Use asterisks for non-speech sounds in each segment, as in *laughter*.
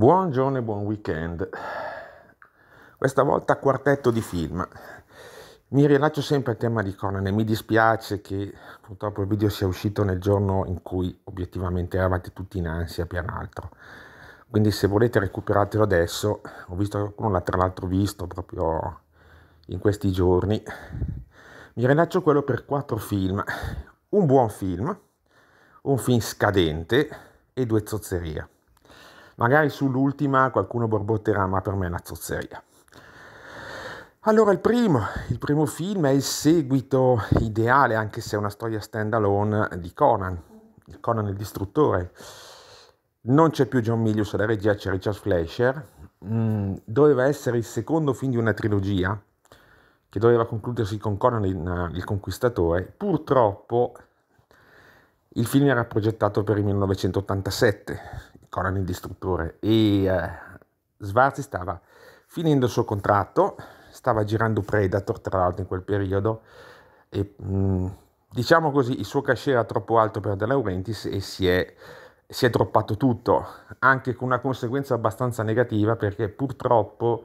Buongiorno e buon weekend. Questa volta quartetto di film. Mi rilascio sempre al tema di Conan e mi dispiace che purtroppo il video sia uscito nel giorno in cui obiettivamente eravate tutti in ansia per altro. Quindi se volete recuperatelo adesso, ho visto qualcuno l'ha tra l'altro visto proprio in questi giorni. Mi rilascio quello per quattro film. Un buon film, un film scadente e due zozzerie. Magari sull'ultima qualcuno borbotterà, ma per me è una zozzeria. Allora, il primo, il primo film è il seguito ideale, anche se è una storia stand alone di Conan, Conan il distruttore. Non c'è più John Milius alla regia, c'è Richard Fleischer. Mm, doveva essere il secondo film di una trilogia che doveva concludersi con Conan il, il Conquistatore. Purtroppo il film era progettato per il 1987 Conan il distruttore e eh, Svarzi stava finendo il suo contratto, stava girando Predator tra l'altro in quel periodo e mh, mm, diciamo così il suo cachet era troppo alto per De Laurentiis e si è, si è droppato tutto, anche con una conseguenza abbastanza negativa perché purtroppo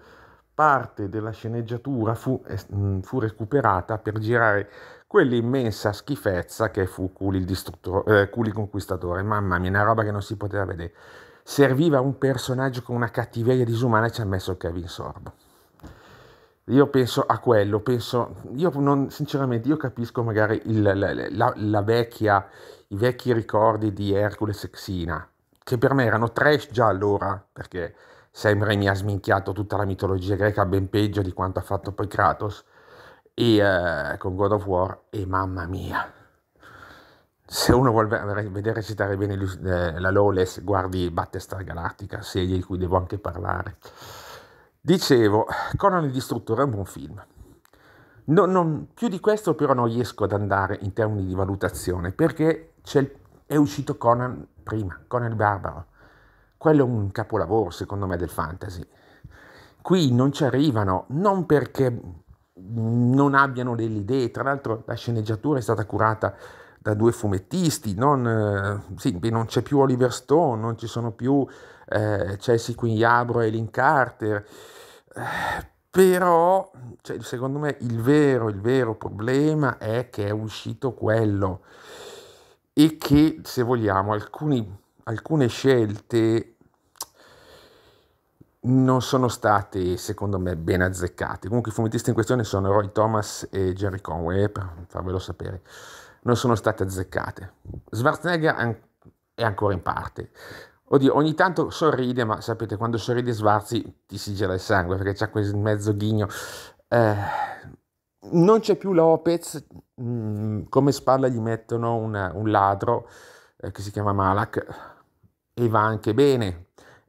parte della sceneggiatura fu, eh, mm, fu, recuperata per girare quell'immensa schifezza che fu Culi il distruttore, eh, Culi conquistatore. Mamma mia, una roba che non si poteva vedere. Serviva un personaggio con una cattiveria disumana e ci ha messo Kevin Sorbo. Io penso a quello, penso, io non, sinceramente, io capisco magari il, la, la, la vecchia, i vecchi ricordi di Hercules e Xena, che per me erano trash già allora, perché Sam mi ha sminchiato tutta la mitologia greca ben peggio di quanto ha fatto poi Kratos, e, eh, con God of War e mamma mia se uno vuole vedere recitare bene eh, la Lawless guardi Battlestar Galactica serie di cui devo anche parlare dicevo Conan il Distruttore è un buon film non, non, più di questo però non riesco ad andare in termini di valutazione perché è uscito Conan prima, Conan il Barbaro quello è un capolavoro secondo me del fantasy qui non ci arrivano non perché non abbiano delle idee. Tra l'altro la sceneggiatura è stata curata da due fumettisti, non, eh, sì, non c'è più Oliver Stone, non ci sono più eh, Chelsea Yabro e Lynn Carter, eh, però cioè, secondo me il vero, il vero problema è che è uscito quello e che se vogliamo alcuni, alcune scelte non sono stati, secondo me, ben azzeccati. Comunque i fumettisti in questione sono Roy Thomas e Jerry Conway, per farvelo sapere. Non sono state azzeccate. Schwarzenegger è ancora in parte. Oddio, ogni tanto sorride, ma sapete, quando sorride Svarzi ti si gela il sangue perché c'è quel mezzo ghigno. Eh, non c'è più Lopez, mm, come spalla gli mettono una, un ladro eh, che si chiama Malak e va anche bene,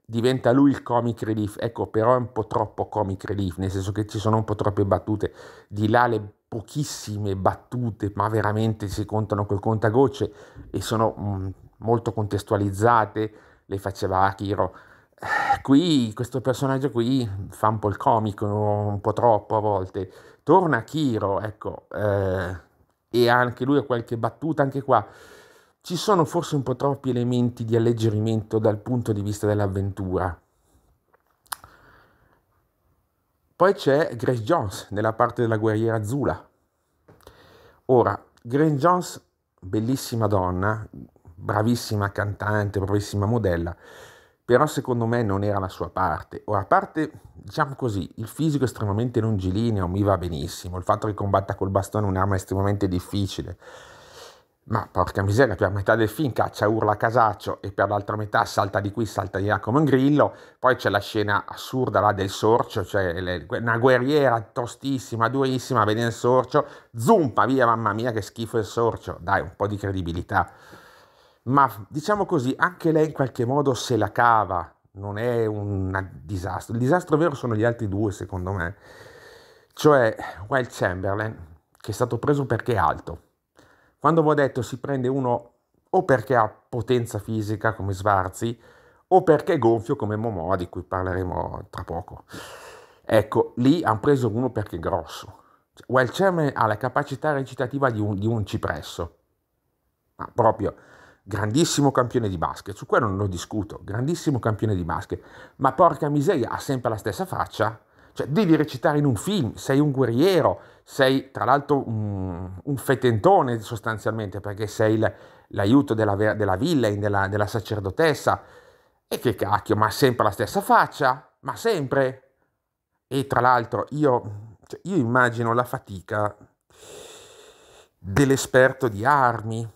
diventa lui il comic relief. Ecco, però è un po' troppo comic relief, nel senso che ci sono un po' troppe battute. Di là le pochissime battute, ma veramente si contano col contagocce e sono mm, molto contestualizzate, le faceva Akiro. Eh, qui questo personaggio qui fa un po' il comico, un po' troppo a volte. Torna Akiro, ecco, eh, e anche lui ha qualche battuta anche qua ci sono forse un po' troppi elementi di alleggerimento dal punto di vista dell'avventura. Poi c'è Grace Jones nella parte della guerriera Zula. Ora, Grace Jones, bellissima donna, bravissima cantante, bravissima modella, però secondo me non era la sua parte. Ora, a parte, diciamo così, il fisico estremamente longilineo mi va benissimo, il fatto che combatta col bastone è un'arma estremamente difficile, ma porca miseria, per metà del film caccia urla a Casaccio e per l'altra metà salta di qui, salta di là come un grillo. Poi c'è la scena assurda là del sorcio, cioè una guerriera tostissima, durissima, vede il sorcio, zumpa via, mamma mia che schifo il sorcio. Dai, un po' di credibilità. Ma diciamo così, anche lei in qualche modo se la cava, non è un disastro. Il disastro vero sono gli altri due, secondo me. Cioè, Wild Chamberlain, che è stato preso perché è alto quando vi ho detto si prende uno o perché ha potenza fisica come Svarzi o perché è gonfio come Momoa di cui parleremo tra poco. Ecco, lì hanno preso uno perché è grosso. Cioè, Welcham ha la capacità recitativa di un, di un cipresso, ma proprio grandissimo campione di basket, su quello non lo discuto, grandissimo campione di basket, ma porca miseria, ha sempre la stessa faccia, cioè, devi recitare in un film, sei un guerriero, sei tra l'altro un, un fetentone sostanzialmente, perché sei l'aiuto della, della villain, della, della sacerdotessa. E che cacchio, ma sempre la stessa faccia? Ma sempre? E tra l'altro io, cioè, io immagino la fatica dell'esperto di armi,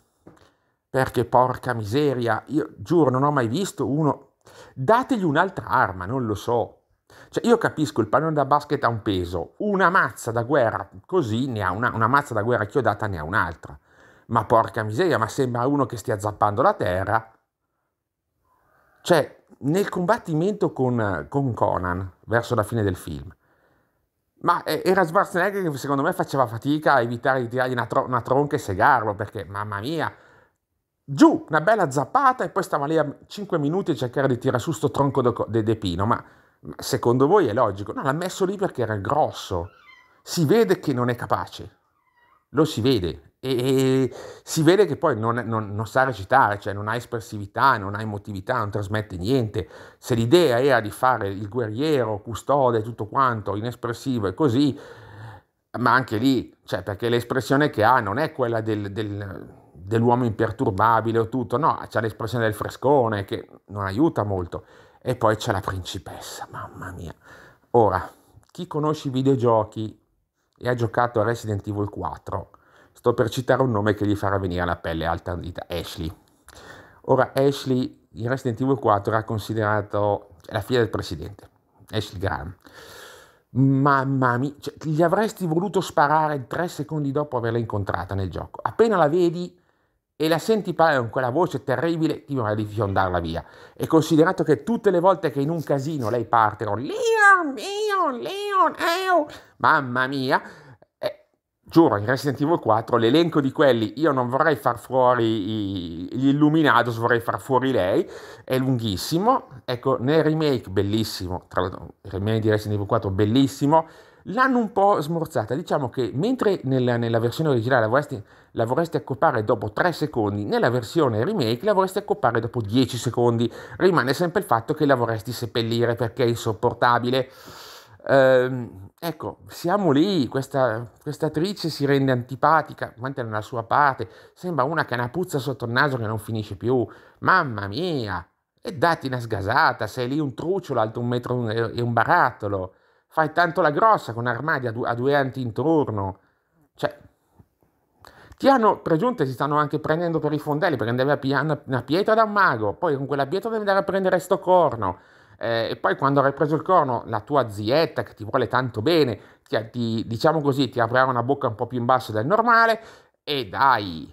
perché porca miseria, io giuro non ho mai visto uno... Dategli un'altra arma, non lo so. Cioè, io capisco, il pallone da basket ha un peso, una mazza da guerra così ne ha una, una mazza da guerra chiodata ne ha un'altra. Ma porca miseria, ma sembra uno che stia zappando la terra. Cioè, nel combattimento con, con Conan, verso la fine del film, ma eh, era Schwarzenegger che secondo me faceva fatica a evitare di tirargli una, tron- una tronca e segarlo, perché mamma mia, giù, una bella zappata e poi stava lì a 5 minuti a cercare di tirare su sto tronco de, de pino, ma Secondo voi è logico? No, l'ha messo lì perché era grosso. Si vede che non è capace. Lo si vede. E, e si vede che poi non, non, non, sa recitare, cioè non ha espressività, non ha emotività, non trasmette niente. Se l'idea era di fare il guerriero, custode, tutto quanto, inespressivo e così, ma anche lì, cioè perché l'espressione che ha non è quella del, del dell'uomo imperturbabile o tutto, no, c'è l'espressione del frescone che non aiuta molto. E poi c'è la principessa, mamma mia. Ora, chi conosce i videogiochi e ha giocato a Resident Evil 4, sto per citare un nome che gli farà venire la pelle alta dita, Ashley. Ora, Ashley in Resident Evil 4 era considerato la figlia del presidente, Ashley Graham. Mamma mia, cioè, gli avresti voluto sparare tre secondi dopo averla incontrata nel gioco. Appena la vedi, e la senti parlare con quella voce terribile, ti vorrei di fiondarla via. E considerato che tutte le volte che in un casino lei parte con Leon, Leon, Leon, ew, ehm, mamma mia, eh, giuro, in Resident Evil 4 l'elenco di quelli, io non vorrei far fuori gli Illuminados, vorrei far fuori lei, è lunghissimo. Ecco, nel remake, bellissimo, tra l'altro, il remake di Resident Evil 4, bellissimo, L'hanno un po' smorzata, diciamo che mentre nella, nella versione originale la vorresti, la vorresti accoppare dopo 3 secondi, nella versione remake la vorresti accoppare dopo 10 secondi, rimane sempre il fatto che la vorresti seppellire perché è insopportabile. Ehm, ecco, siamo lì, questa, questa attrice si rende antipatica, mentre la sua parte sembra una che ha una puzza sotto il naso che non finisce più, mamma mia, e dati una sgasata, sei lì un trucciolo alto un metro e un barattolo fai tanto la grossa con armadi a, due, a due anti intorno. Cioè, ti hanno, pregiunte, si stanno anche prendendo per i fondelli, prendevi una, una pietra da un mago, poi con quella pietra devi andare a prendere sto corno. Eh, e poi quando avrai preso il corno, la tua zietta che ti vuole tanto bene, ti, ti, diciamo così, ti aprirà una bocca un po' più in basso del normale e dai,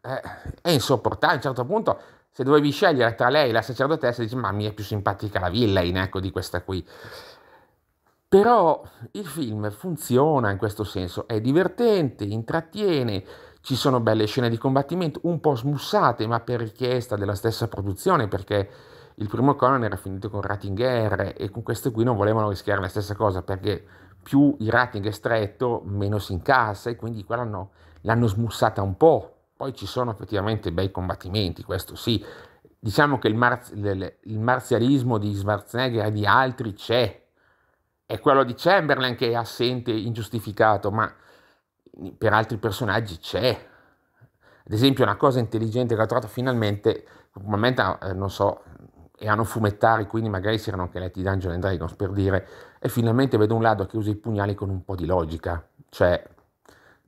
eh, è insopportabile. A un certo punto, se dovevi scegliere tra lei e la sacerdotessa, dici, ma mi è più simpatica la villain, ecco, di questa qui. Però il film funziona in questo senso, è divertente, intrattiene, ci sono belle scene di combattimento, un po' smussate, ma per richiesta della stessa produzione, perché il primo Conan era finito con rating R e con questo qui non volevano rischiare la stessa cosa, perché più il rating è stretto, meno si incassa e quindi qua l'hanno, l'hanno smussata un po'. Poi ci sono effettivamente bei combattimenti, questo sì. Diciamo che il, marz- il marzialismo di Schwarzenegger e di altri c'è, è quello di Chamberlain che è assente, ingiustificato, ma per altri personaggi c'è. Ad esempio una cosa intelligente che ho trovato finalmente, probabilmente eh, non so, erano fumettari, quindi magari si erano anche letti Dungeons and Dragons per dire, e finalmente vedo un ladro che usa i pugnali con un po' di logica, cioè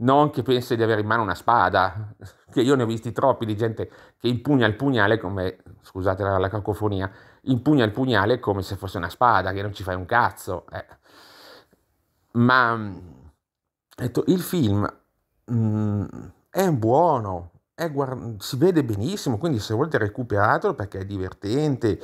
non che pensi di avere in mano una spada, *laughs* che io ne ho visti troppi di gente che impugna il pugnale come, scusate la, la cacofonia, impugna il pugnale come se fosse una spada, che non ci fai un cazzo. Eh. Ma mm, detto, il film mh, mm, è buono, è guard- si vede benissimo, quindi se volete recuperatelo perché è divertente.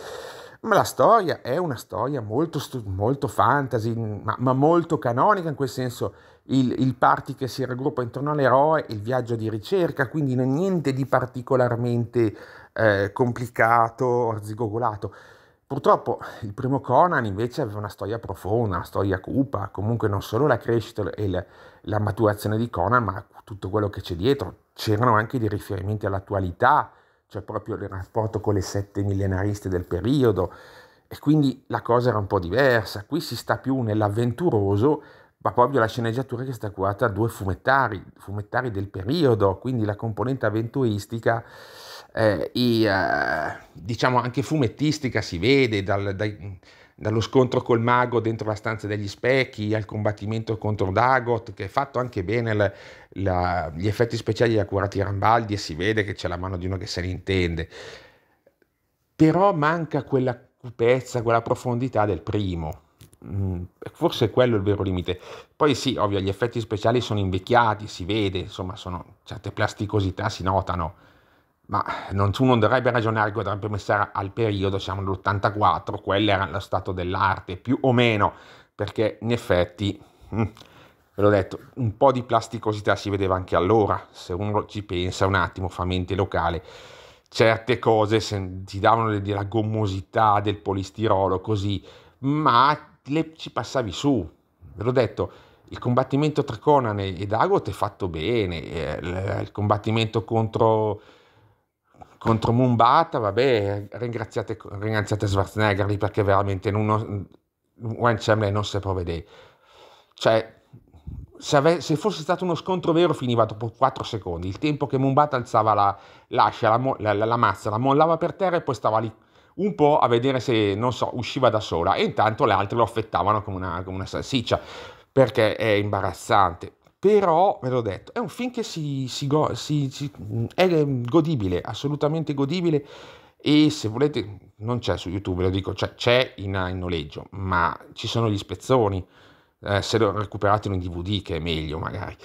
Ma la storia è una storia molto, molto fantasy, ma, ma molto canonica in quel senso. Il, il, party che si raggruppa intorno all'eroe, il viaggio di ricerca, quindi non niente di particolarmente eh, complicato, arzigogolato. Purtroppo il primo Conan invece aveva una storia profonda, una storia cupa, comunque non solo la crescita e la, la maturazione di Conan, ma tutto quello che c'è dietro. C'erano anche dei riferimenti all'attualità, cioè proprio il rapporto con le sette millenariste del periodo, e quindi la cosa era un po' diversa. Qui si sta più nell'avventuroso, ma proprio la sceneggiatura che sta curata a due fumettari, fumettari del periodo, quindi la componente avventuristica eh, i, eh, diciamo anche fumettistica si vede dal, dai, dallo scontro col mago dentro la stanza degli specchi al combattimento contro Dagot che è fatto anche bene la, la, gli effetti speciali li ha curati Rambaldi e si vede che c'è la mano di uno che se ne intende però manca quella cupezza, quella profondità del primo mm, forse quello è il vero limite. Poi sì, ovvio, gli effetti speciali sono invecchiati, si vede, insomma, sono, certe plasticosità si notano. Ma non, tu non dovrebbe ragionare che dovrebbe pensare al periodo, siamo nell'84, quello era lo stato dell'arte, più o meno, perché in effetti, mm, ve l'ho detto, un po' di plasticosità si vedeva anche allora, se uno ci pensa un attimo, fa mente locale, certe cose se, ti davano della gommosità del polistirolo così, ma le, ci passavi su, ve l'ho detto, il combattimento tra Conan e Dagot è fatto bene, eh, il combattimento contro contro Mumbata, vabbè, ringraziate, ringraziate Schwarzenegger lì perché veramente uno, Wayne Chamberlain non si può vedere. Cioè, se, ave, se, fosse stato uno scontro vero finiva dopo 4 secondi, il tempo che Mumbata alzava la, l'ascia, la, la, la, la mazza, la mollava per terra e poi stava lì un po' a vedere se, non so, usciva da sola e intanto le altre lo affettavano come una, come una salsiccia perché è imbarazzante però ve l'ho detto, è un film che si, si, si, è ehm, godibile, assolutamente godibile e se volete non c'è su YouTube, ve lo dico, cioè, c'è in, in, noleggio, ma ci sono gli spezzoni, eh, se lo recuperate in un DVD che è meglio magari.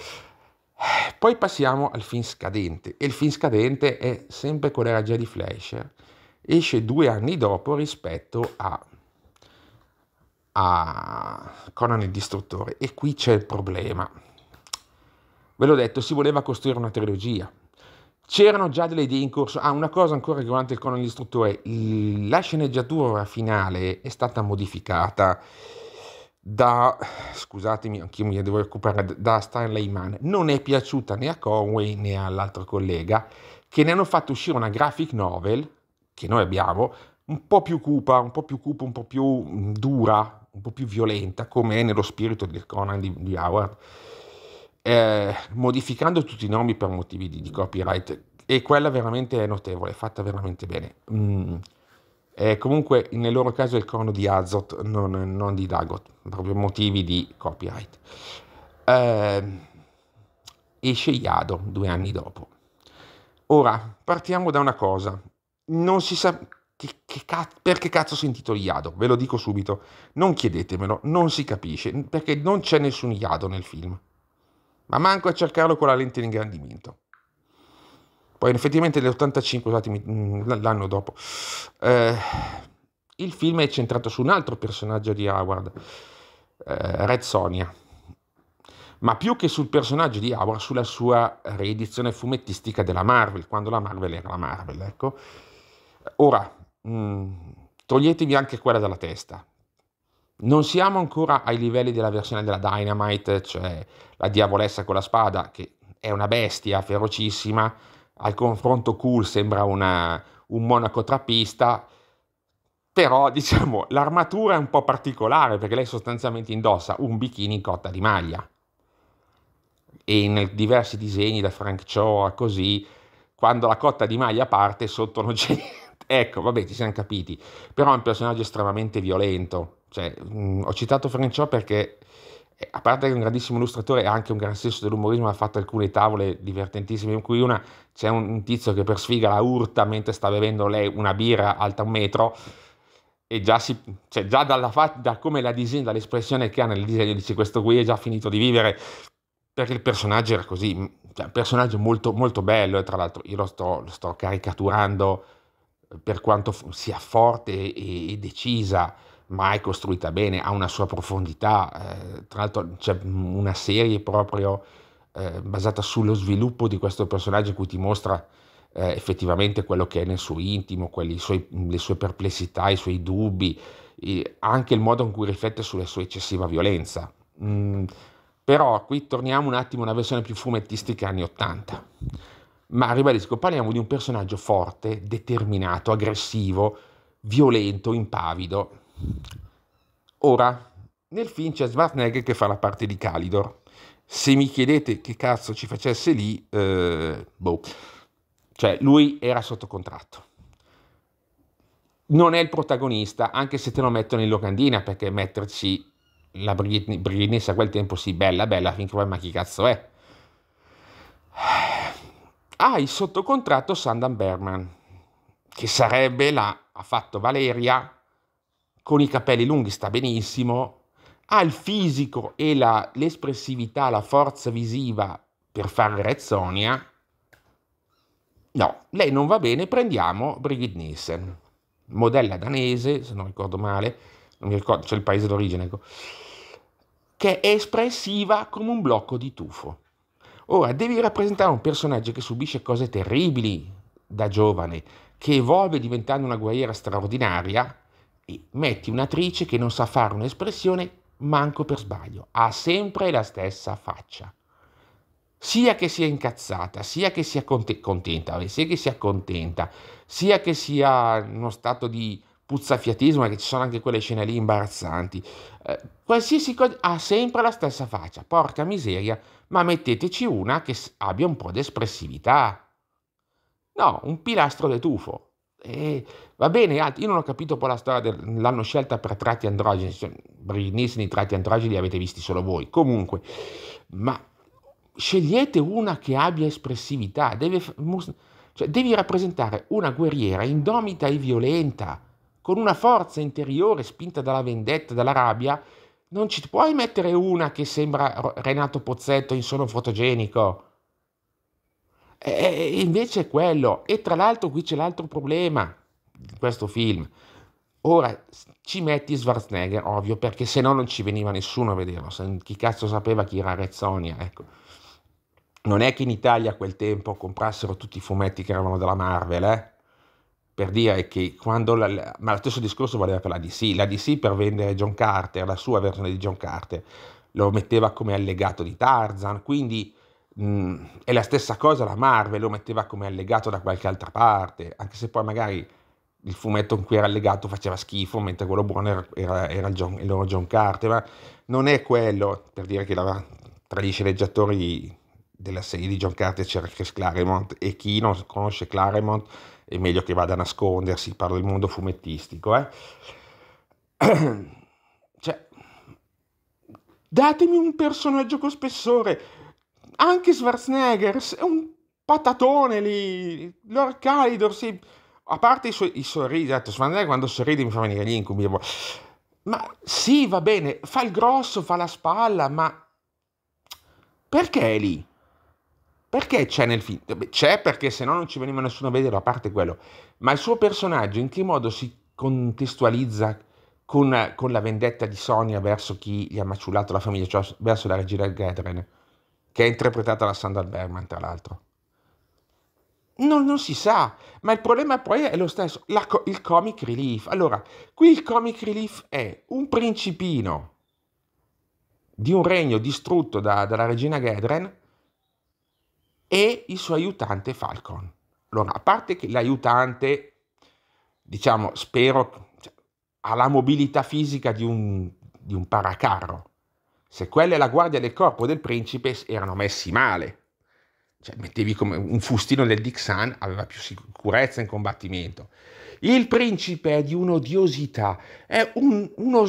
Poi passiamo al film scadente e il film scadente è sempre con la già di Fleischer, esce due anni dopo rispetto a a Conan il distruttore e qui c'è il problema ve l'ho detto, si voleva costruire una trilogia. C'erano già delle idee in corso. Ah, una cosa ancora riguardante il Conan l'istruttore, la sceneggiatura finale è stata modificata da, scusatemi, anch'io mi devo occupare, da Stanley Mann. Non è piaciuta né a Conway né all'altro collega, che ne hanno fatto uscire una graphic novel, che noi abbiamo, un po' più cupa, un po' più cupa, un po' più mm, dura, un po' più violenta, come è nello spirito del Conan di, di Howard eh, modificando tutti i nomi per motivi di, di, copyright e quella veramente è notevole, è fatta veramente bene. Mm. Eh, comunque nel loro caso è il corno di Azot, non, non di Dagot, proprio motivi di copyright. Eh, esce Iado due anni dopo. Ora, partiamo da una cosa. Non si sa che, che cazzo, perché cazzo si intitola Iado, ve lo dico subito. Non chiedetemelo, non si capisce, perché non c'è nessun Iado nel film ma manco a cercarlo con la lente di ingrandimento. Poi effettivamente nell'85, scusatemi, mm, l'anno dopo, eh, il film è centrato su un altro personaggio di Howard, eh, Red Sonia, ma più che sul personaggio di Howard, sulla sua riedizione fumettistica della Marvel, quando la Marvel era la Marvel, ecco. Ora, mh, mm, toglietevi anche quella dalla testa, non siamo ancora ai livelli della versione della Dynamite, cioè la diavolessa con la spada, che è una bestia ferocissima, al confronto cool sembra una, un monaco trappista, però *laughs* diciamo l'armatura è un po' particolare perché lei sostanzialmente indossa un bikini in cotta di maglia e in diversi disegni da Frank Cho a così quando la cotta di maglia parte sotto non c'è *laughs* niente ecco vabbè ci siamo capiti però è un personaggio estremamente violento cioè, mh, mm, ho citato Franciò perché, eh, a parte che è un grandissimo illustratore, ha anche un gran senso dell'umorismo, ha fatto alcune tavole divertentissime, in cui una c'è un, un tizio che per sfiga la urta mentre sta bevendo lei una birra alta un metro e già, si, cioè già dalla, da come la disegna, dall'espressione che ha nel disegno, dice questo qui è già finito di vivere, perché il personaggio era così, mm, cioè un personaggio molto, molto bello e tra l'altro io lo sto, lo sto caricaturando per quanto sia forte e, e decisa, ma è costruita bene, ha una sua profondità, eh, tra l'altro c'è una serie proprio eh, basata sullo sviluppo di questo personaggio in cui ti mostra eh, effettivamente quello che è nel suo intimo, quelli, suoi, le sue perplessità, i suoi dubbi, e anche il modo in cui riflette sulla sua eccessiva violenza. Mm, però qui torniamo un attimo a una versione più fumettistica anni 80. Ma ribadisco, parliamo di un personaggio forte, determinato, aggressivo, violento, impavido, Ora, nel film c'è Schwarzenegger che fa la parte di Calidor. Se mi chiedete che cazzo ci facesse lì, eh, boh, cioè lui era sotto contratto. Non è il protagonista, anche se te lo mettono in locandina, perché metterci la Britney, a quel tempo sì, bella, bella, finché poi ma chi cazzo è? Hai ah, sotto contratto Sandan Berman, che sarebbe la, ha fatto Valeria, con i capelli lunghi sta benissimo, ha il fisico e la, l'espressività, la forza visiva per fare Rezzonia. No, lei non va bene, prendiamo Brigitte Nielsen, modella danese, se non ricordo male, non mi ricordo, c'è cioè il paese d'origine, ecco, che è espressiva come un blocco di tufo. Ora, devi rappresentare un personaggio che subisce cose terribili da giovane, che evolve diventando una guerriera straordinaria, metti un'attrice che non sa fare un'espressione manco per sbaglio, ha sempre la stessa faccia. Sia che sia incazzata, sia che sia contenta, sia che sia contenta, sia che sia in uno stato di puzzafiatismo, che ci sono anche quelle scene lì imbarazzanti, eh, qualsiasi cosa ha sempre la stessa faccia, porca miseria, ma metteteci una che abbia un po' di espressività. No, un pilastro de tufo. E eh, va bene, io non ho capito poi la storia, l'hanno scelta per tratti androgeni, cioè, Britney tratti androgeni li avete visti solo voi, comunque, ma scegliete una che abbia espressività, deve, cioè, devi rappresentare una guerriera indomita e violenta, con una forza interiore spinta dalla vendetta, dalla rabbia, non ci puoi mettere una che sembra Renato Pozzetto in sono fotogenico. E invece è quello. E tra l'altro qui c'è l'altro problema di questo film. Ora ci metti Schwarzenegger, ovvio, perché se no non ci veniva nessuno a vederlo. Chi cazzo sapeva chi era Rezzonia, ecco. Non è che in Italia a quel tempo comprassero tutti i fumetti che erano della Marvel, eh? Per dire che quando... La, ma lo stesso discorso valeva per la DC. La DC per vendere John Carter, la sua versione di John Carter, lo metteva come allegato di Tarzan, quindi Mm, è la stessa cosa la Marvel, lo metteva come allegato da qualche altra parte, anche se poi magari il fumetto in cui era allegato faceva schifo, mentre quello buono era, era, era il, John, il, loro John Carter, ma non è quello, per dire che la, tra gli sceneggiatori della serie di John Carter c'era Chris Claremont e chi non conosce Claremont è meglio che vada a nascondersi, parlo del mondo fumettistico. Eh? *clears throat* cioè, datemi un personaggio con spessore, anche Schwarzenegger è un patatone lì. Lord Calidor, sì. A parte i, suoi, i sorrisi, detto, Schwarzenegger quando sorride mi fa venire gli incubi. Boh. Ma sì, va bene, fa il grosso, fa la spalla, ma perché è lì? Perché c'è nel film? C'è perché se no non ci veniva nessuno a vederlo, a parte quello. Ma il suo personaggio in che modo si contestualizza con, con la vendetta di Sonia verso chi gli ha maciullato la famiglia, cioè verso la regina Catherine? che è interpretata da Sandal Bergman, tra l'altro. Non, non, si sa, ma il problema poi è lo stesso, la, il comic relief. Allora, qui il comic relief è un principino di un regno distrutto da, dalla regina Gedren e il suo aiutante Falcon. Allora, a parte che l'aiutante, diciamo, spero, cioè, ha la mobilità fisica di un, di un paracarro, se quella è la guardia del corpo del principe erano messi male. Cioè, mettevi come un fustino del Dixan, aveva più sicurezza in combattimento. Il principe è di un'odiosità, è un, uno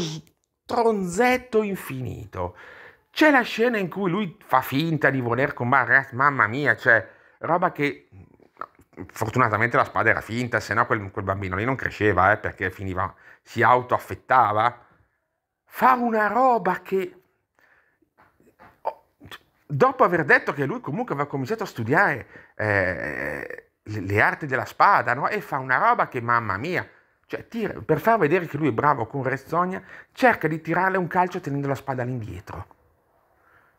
stronzetto infinito. C'è la scena in cui lui fa finta di voler combattere, mamma mia, cioè, roba che fortunatamente la spada era finta, se no quel, quel, bambino lì non cresceva, eh, perché finiva, si autoaffettava. Fa una roba che dopo aver detto che lui comunque aveva cominciato a studiare eh, le arti della spada, no? e fa una roba che mamma mia, cioè, tira, per far vedere che lui è bravo con Rezzogna, cerca di tirarle un calcio tenendo la spada all'indietro.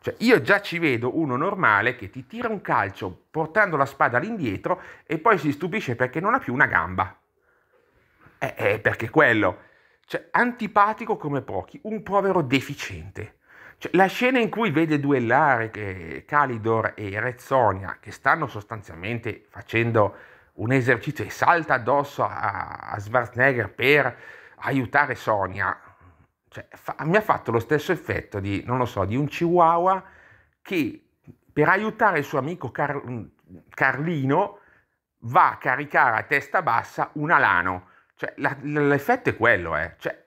Cioè, io già ci vedo uno normale che ti tira un calcio portando la spada all'indietro e poi si stupisce perché non ha più una gamba. Eh, eh perché quello. Cioè, antipatico come pochi, un povero deficiente. Cioè, la scena in cui vede duellare Calidor e Rezzonia, che stanno sostanzialmente facendo un esercizio e salta addosso a, a Schwarzenegger per aiutare Sonia, cioè, fa, mi ha fatto lo stesso effetto di, non lo so, di un chihuahua che per aiutare il suo amico Car, mm, Carlino va a caricare a testa bassa un alano. Cioè, la, l'effetto è quello, eh. Cioè,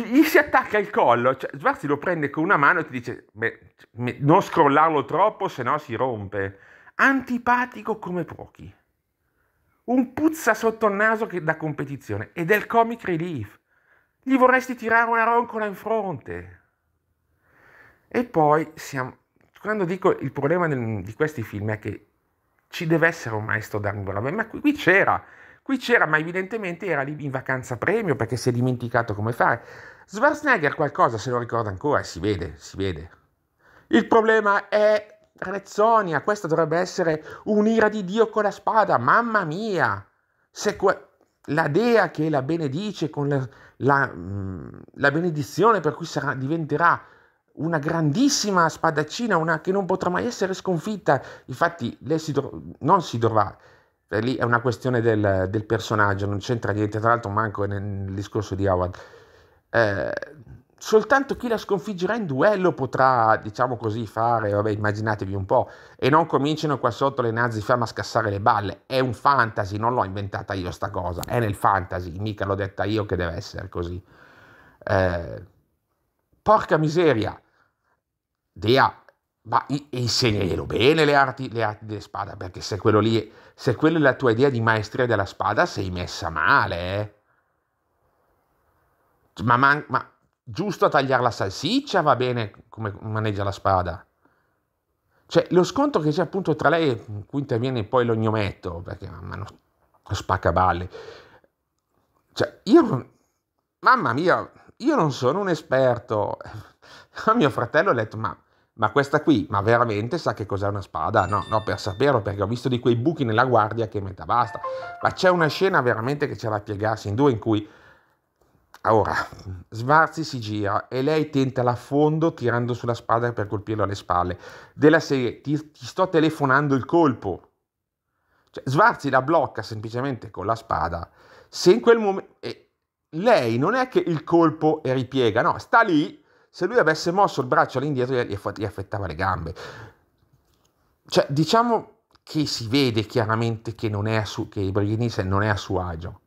gli si attacca il collo, cioè, Svarzi lo prende con una mano e ti dice beh, non scrollarlo troppo, se no si rompe. Antipatico come pochi. Un puzza sotto il naso che da competizione ed è il comic relief. Gli vorresti tirare una roncola in fronte. E poi siamo... Quando dico il problema del, di questi film è che ci deve essere un maestro d'armi ma qui, qui c'era Qui c'era, ma evidentemente era lì in vacanza premio perché si è dimenticato come fare. Schwarzenegger qualcosa se lo ricorda ancora, si vede, si vede. Il problema è Rezzonia, questa dovrebbe essere un'ira di Dio con la spada, mamma mia! Se que- la dea che la benedice con la, la, mm, la benedizione per cui sarà, diventerà una grandissima spadaccina, una che non potrà mai essere sconfitta. Infatti lei si, non si dovrà, cioè, lì è una questione del, del, personaggio, non c'entra niente, tra l'altro manco nel, discorso di Howard. Eh, soltanto chi la sconfiggerà in duello potrà, diciamo così, fare, vabbè, immaginatevi un po', e non cominciano qua sotto le nazi fiamme a scassare le balle, è un fantasy, non l'ho inventata io sta cosa, è nel fantasy, mica l'ho detta io che deve essere così. Eh, porca miseria, dia ma insegnalo bene le arti, le arti delle spada, perché se, quello lì, se quella è la tua idea di maestria della spada, sei messa male. Eh? Ma, man, ma, giusto a tagliare la salsiccia va bene come maneggia la spada. Cioè, lo scontro che c'è appunto tra lei, in cui interviene poi l'ognometto, perché mamma non spacca balle. Cioè, io, mamma mia, io non sono un esperto. *laughs* A mio fratello ho detto, ma ma questa qui, ma veramente sa che cos'è una spada? No, no, per saperlo, perché ho visto di quei buchi nella guardia che metà basta. Ma c'è una scena veramente che c'è da piegarsi in due in cui... Ora, Svarzi si gira e lei tenta l'affondo tirando sulla spada per colpirlo alle spalle. Della serie, ti, ti sto telefonando il colpo. Cioè, Svarzi la blocca semplicemente con la spada. Se in quel momento... Eh, lei non è che il colpo ripiega, no, sta lì se lui avesse mosso il braccio all'indietro gli affettava le gambe. Cioè, diciamo che si vede chiaramente che, non è a su, che Brighese non è a suo agio.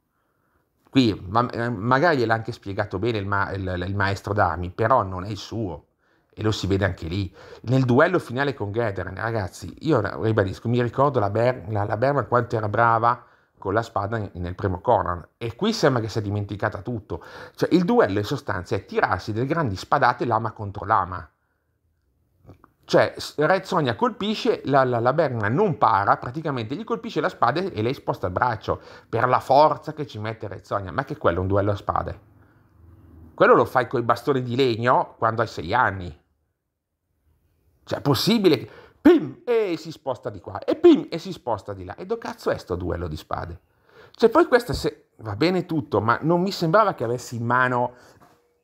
Qui ma, ehm, magari gliel'ha anche spiegato bene il, ma, il, il, maestro d'armi, però non è il suo. E lo si vede anche lì. Nel duello finale con Gederen, ragazzi, io ribadisco, mi ricordo la, Ber, la, la Berman quanto era brava con la spada nel primo Conan. E qui sembra che sia dimenticata tutto. Cioè, il duello in sostanza è tirarsi delle grandi spadate lama contro lama. Cioè, Red Sonia colpisce, la, la, la Berna non para, praticamente gli colpisce la spada e lei sposta il braccio per la forza che ci mette Red Sonia. Ma che quello è un duello a spade? Quello lo fai con i bastoni di legno quando hai sei anni. Cioè, è possibile che pim, e si sposta di qua, e pim, e si sposta di là. E do cazzo è sto duello di spade? Cioè, poi questa se... va bene tutto, ma non mi sembrava che avessi in mano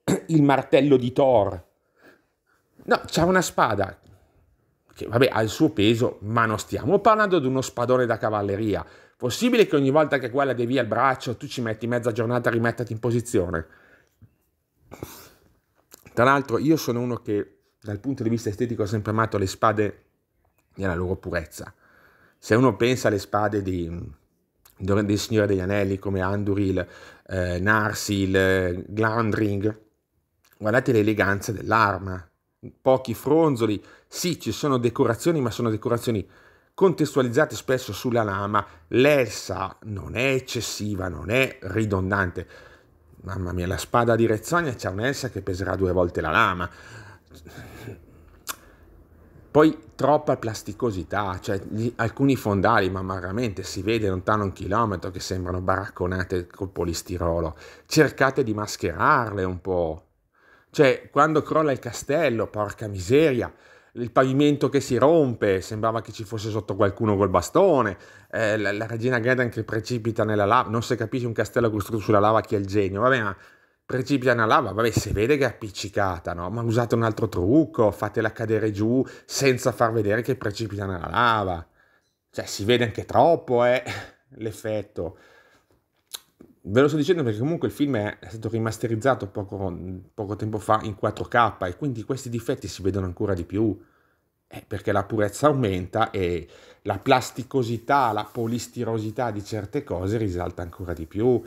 *clears throat* il martello di Thor. No, c'ha una spada che, vabbè, ha il suo peso, ma non stiamo parlando di uno spadone da cavalleria. Possibile che ogni volta che quella devia il braccio tu ci metti mezza giornata a rimetterti in posizione? Tra l'altro, io sono uno che dal punto di vista estetico ho sempre amato le spade nella loro purezza. Se uno pensa alle spade di, del Signore degli Anelli come Anduril, eh, Narsil, Glandring, guardate l'eleganza dell'arma, pochi fronzoli, sì ci sono decorazioni ma sono decorazioni contestualizzate spesso sulla lama, l'elsa non è eccessiva, non è ridondante, mamma mia la spada di Rezzogna c'è un'elsa che peserà due volte la lama, poi troppa plasticosità, cioè gli, alcuni fondali, ma veramente si vede lontano un chilometro che sembrano baracconate col polistirolo. Cercate di mascherarle un po'. Cioè, quando crolla il castello, porca miseria, il pavimento che si rompe, sembrava che ci fosse sotto qualcuno col bastone, eh, la, la, regina Gadan che precipita nella lava, non si capisce un castello costruito sulla lava chi è il genio, vabbè ma Precipitano a lava, vabbè, si vede che è appiccicata, no? Ma usate un altro trucco, fatela cadere giù senza far vedere che precipita nella lava. Cioè, si vede anche troppo, eh, *laughs* l'effetto. Ve lo sto dicendo perché comunque il film è stato rimasterizzato poco, poco tempo fa in 4K e quindi questi difetti si vedono ancora di più. Eh, perché la purezza aumenta e la plasticosità, la polistirosità di certe cose risalta ancora di più.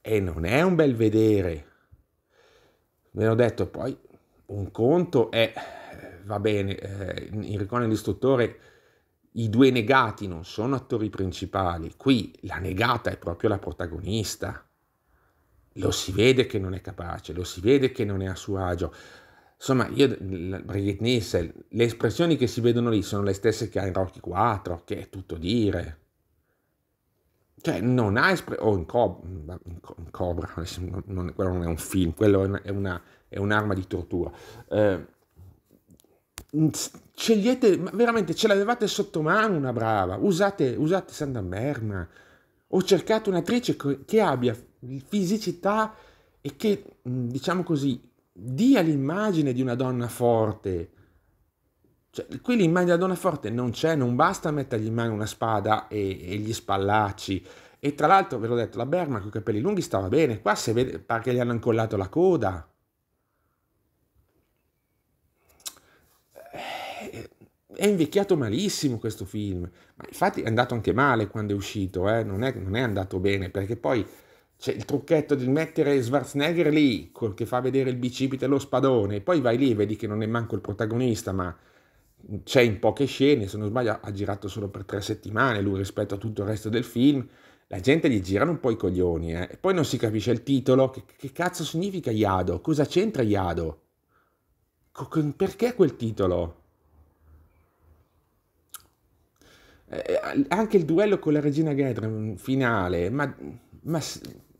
E non è un bel vedere, Ve l'ho detto, poi un conto è, va bene, eh, in Rincone dell'istruttore i due negati non sono attori principali, qui la negata è proprio la protagonista. Lo si vede che non è capace, lo si vede che non è a suo agio. Insomma, io, Brigitte Nielsen, le espressioni che si vedono lì sono le stesse che ha in Rocky 4, che è tutto dire cioè non ha espresso, oh, in, co- in, Cobra, non, non, quello non è un film, quello è, una, è, una, è un'arma di tortura. Eh, scegliete, veramente ce l'avevate sotto mano una brava, usate, usate Sandra Merma, ho cercato un'attrice che abbia fisicità e che, diciamo così, dia l'immagine di una donna forte, cioè, qui l'immagine della donna forte non c'è, non basta mettergli in mano una spada e, e gli spallacci. E tra l'altro, ve l'ho detto, la Berma con i capelli lunghi stava bene, qua si vede, pare che gli hanno incollato la coda. Eh, è invecchiato malissimo questo film, Ma infatti è andato anche male quando è uscito, eh? non, è, non è andato bene, perché poi c'è il trucchetto di mettere Schwarzenegger lì, che fa vedere il bicipite e lo spadone, poi vai lì e vedi che non è manco il protagonista, ma c'è in poche scene, se non sbaglio ha girato solo per tre settimane lui rispetto a tutto il resto del film, la gente gli girano un po' i coglioni, eh. e poi non si capisce il titolo, che, che cazzo significa Iado, cosa c'entra Iado, Co- perché quel titolo? Eh, eh, anche il duello con la regina Gedram finale, ma, ma,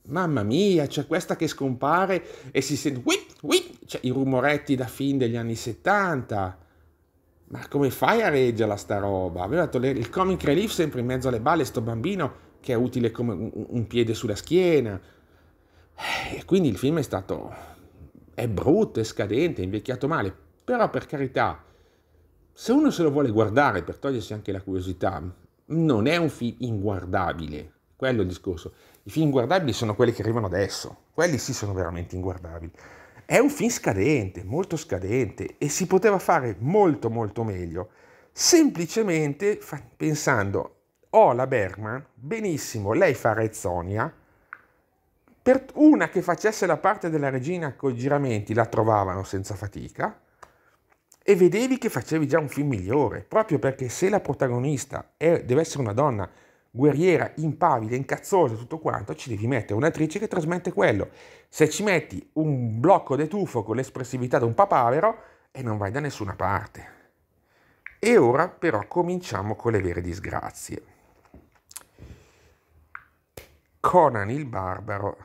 mamma mia, c'è questa che scompare e si sente whip, whip, cioè, i rumoretti da fin degli anni 70. Ma come fai a reggerla sta roba? Aveva detto il comic relief sempre in mezzo alle balle, sto bambino che è utile come un, piede sulla schiena. E quindi il film è stato... è brutto, è scadente, è invecchiato male. Però per carità, se uno se lo vuole guardare per togliersi anche la curiosità, non è un film inguardabile. Quello è il discorso. I film inguardabili sono quelli che arrivano adesso. Quelli sì sono veramente inguardabili. È un film scadente, molto scadente e si poteva fare molto molto meglio. Semplicemente pensando, ho oh, la Bergman, benissimo, lei fa Rezzonia, per una che facesse la parte della regina con i giramenti la trovavano senza fatica e vedevi che facevi già un film migliore, proprio perché se la protagonista è, deve essere una donna guerriera, impavida, incazzosa, tutto quanto, ci devi mettere un'attrice che trasmette quello. Se ci metti un blocco de tuffo con l'espressività di un papavero, e non vai da nessuna parte. E ora però cominciamo con le vere disgrazie. Conan il Barbaro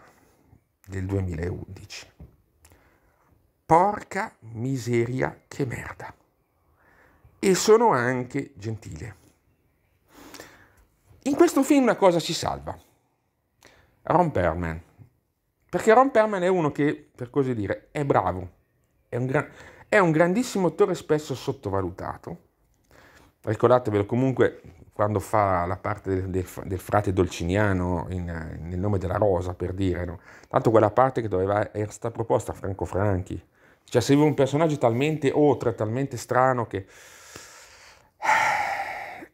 del 2011. Porca miseria, che merda. E sono anche gentile. In questo film una cosa si salva, Ron Perman, perché Ron Perman è uno che, per così dire, è bravo, è un, gran, è un grandissimo attore spesso sottovalutato, ricordatevelo comunque quando fa la parte del, del, del frate dolciniano in, nel nome della rosa, per dire, no? tanto quella parte che doveva, essere proposta a Franco Franchi, cioè serviva un personaggio talmente oltre, talmente strano che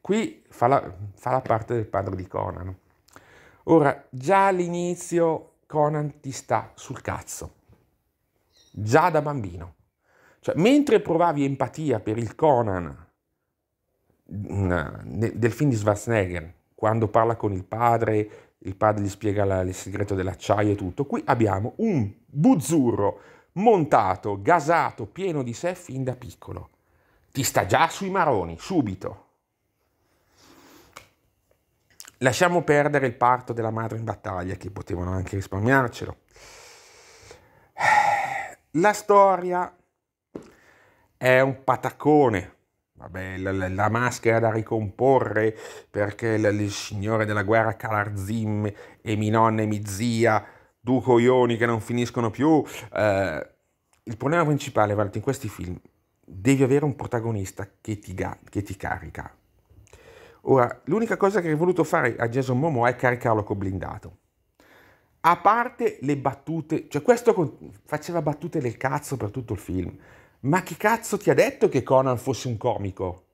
Qui fa la, fa la parte del padre di Conan. Ora, già all'inizio Conan ti sta sul cazzo, già da bambino. Cioè, mentre provavi empatia per il Conan mm, del film di Schwarzenegger, quando parla con il padre, il padre gli spiega la, il segreto dell'acciaio e tutto, qui abbiamo un buzzurro montato, gasato, pieno di sé fin da piccolo. Ti sta già sui maroni, subito. Lasciamo perdere il parto della madre in battaglia, che potevano anche risparmiarcelo. *sighs* La storia è un patacone. Vabbè, la, la, maschera da ricomporre perché il, signore della guerra Calarzim e mi nonna e mi zia, due coglioni che non finiscono più. Eh, il problema principale, Valentin, in questi film, devi avere un protagonista che ti, che ti carica, Ora, l'unica cosa che hai voluto fare a Jason Momo è caricarlo con blindato. A parte le battute, cioè questo faceva battute del cazzo per tutto il film. Ma chi cazzo ti ha detto che Conan fosse un comico?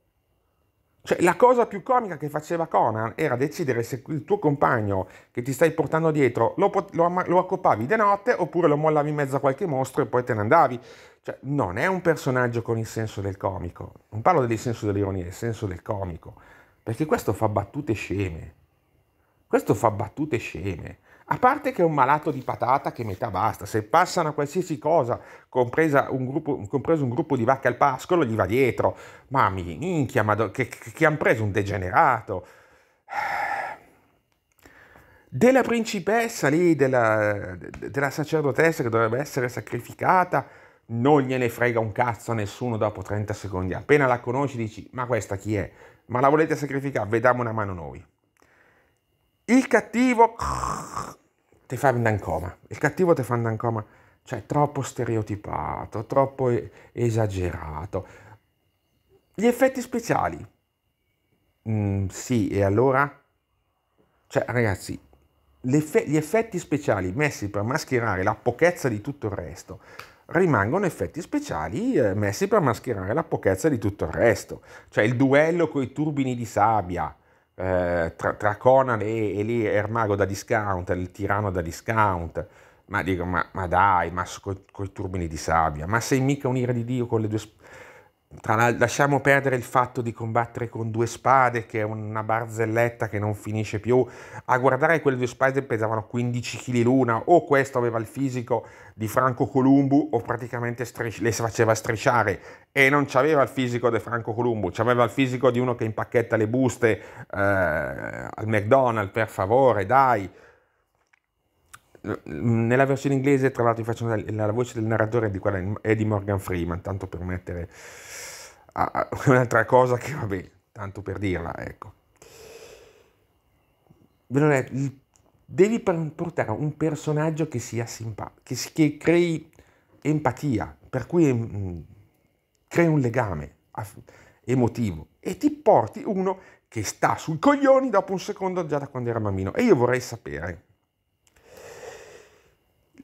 Cioè, la cosa più comica che faceva Conan era decidere se il tuo compagno che ti stai portando dietro lo, lo, lo accoppavi di notte oppure lo mollavi in mezzo a qualche mostro e poi te ne andavi. Cioè, non è un personaggio con il senso del comico. Non parlo del senso dell'ironia, è il senso del comico. Perché questo fa battute sceme. Questo fa battute sceme. A parte che è un malato di patata che metà basta, se passano a qualsiasi cosa, un gruppo, compreso un gruppo di vacche al pascolo, gli va dietro. Mamma mia, minchia, madonna, che, che, che hanno preso un degenerato. Della principessa lì, della, della sacerdotessa che dovrebbe essere sacrificata, non gliene frega un cazzo a nessuno dopo 30 secondi. Appena la conosci dici, ma questa chi è? ma la volete sacrificare, vediamo una mano noi. Il cattivo *clears throat* ti fa andare in coma, il cattivo ti fa andare in coma, cioè troppo stereotipato, troppo esagerato. Gli effetti speciali, mm, sì, e allora? Cioè ragazzi, gli effetti speciali messi per mascherare la pochezza di tutto il resto rimangono effetti speciali eh, messi per mascherare la pochezza di tutto il resto. Cioè il duello con i turbini di sabbia eh, tra, tra, Conan e, e lì Ermago da discount, il tirano da discount. Ma dico, ma, ma dai, ma con i turbini di sabbia, ma sei mica un'ira di Dio con le due... Sp- tra, lasciamo perdere il fatto di combattere con due spade, che è una barzelletta che non finisce più. A guardare quelle due spade pesavano 15 kg l'una, o questo aveva il fisico di Franco Columbu, o praticamente strisci- le faceva strisciare. E non c'aveva il fisico di Franco Columbu, c'aveva il fisico di uno che impacchetta le buste eh, al McDonald's, per favore, dai nella versione inglese, tra l'altro, faccio la, la voce del narratore è di, è di Morgan Freeman, tanto per mettere a *laughs* un'altra cosa che vabbè, tanto per dirla, ecco. Ve l'ho detto, devi portare un personaggio che sia simpatico, che, che, crei empatia, per cui mh, mm, crei un legame emotivo e ti porti uno che sta sui coglioni dopo un secondo già da quando era bambino. E io vorrei sapere.